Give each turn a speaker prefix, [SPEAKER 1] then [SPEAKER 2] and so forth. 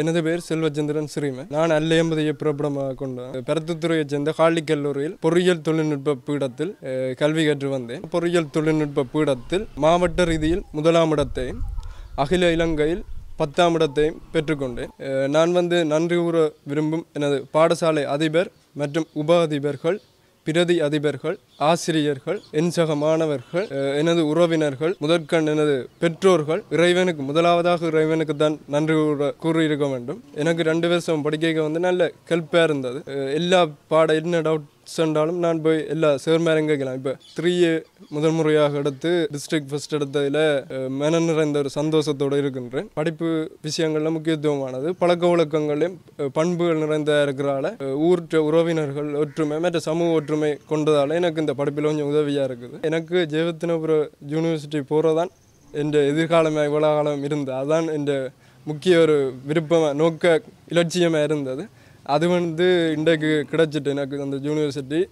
[SPEAKER 1] எனது பேர் செல்வச்சந்திரன் ஸ்ரீமன் நான் அல்லையம்பதையை பிரபலமாக கொண்டேன் பெருத்துத்துறையைச் சேர்ந்த காலி கல்லூரியில் பொறியியல் தொழில்நுட்ப பீடத்தில் கல்வி கற்று வந்தேன் பொறியியல் தொழில்நுட்ப பீடத்தில் மாவட்ட ரீதியில் முதலாம் இடத்தையும் அகில இலங்கையில் பத்தாம் இடத்தையும் பெற்றுக்கொண்டேன் நான் வந்து நன்றி கூற விரும்பும் எனது பாடசாலை அதிபர் மற்றும் உப அதிபர்கள் பிரதி அதிபர்கள் ஆசிரியர்கள் என் சக மாணவர்கள் எனது உறவினர்கள் முதற்கண் எனது பெற்றோர்கள் இறைவனுக்கு முதலாவதாக இறைவனுக்கு தான் நன்றி கூற கூறியிருக்க வேண்டும் எனக்கு ரெண்டு வருஷம் படிக்க வந்து நல்ல கெல்ப்பாக இருந்தது எல்லா பாட என்ன டவுட் சென்றாலும் நான் போய் எல்லா சேர்மேரும் கேட்கலாம் இப்போ த்ரீயே முதல் முறையாக எடுத்து டிஸ்ட்ரிக் ஃபஸ்ட் எடுத்ததில் மன நிறைந்த ஒரு சந்தோஷத்தோடு இருக்கின்றேன் படிப்பு விஷயங்களில் முக்கியத்துவமானது பழக்க வழக்கங்களையும் பண்புகள் நிறைந்த இருக்கிறால ஊற்ற உறவினர்கள் ஒற்றுமை மற்ற சமூக ஒற்றுமை கொண்டதால் எனக்கு இந்த படிப்பில் கொஞ்சம் உதவியாக இருக்குது எனக்கு ஜெயவத்தினபுர யூனிவர்சிட்டி போகிறதான் என் எதிர்காலமே இவ்வளோ காலம் இருந்தது அதுதான் என் முக்கிய ஒரு விருப்பமாக நோக்க இலட்சியமாக இருந்தது அது வந்து இன்றைக்கு கிடச்சிட்டு எனக்கு அந்த யூனிவர்சிட்டி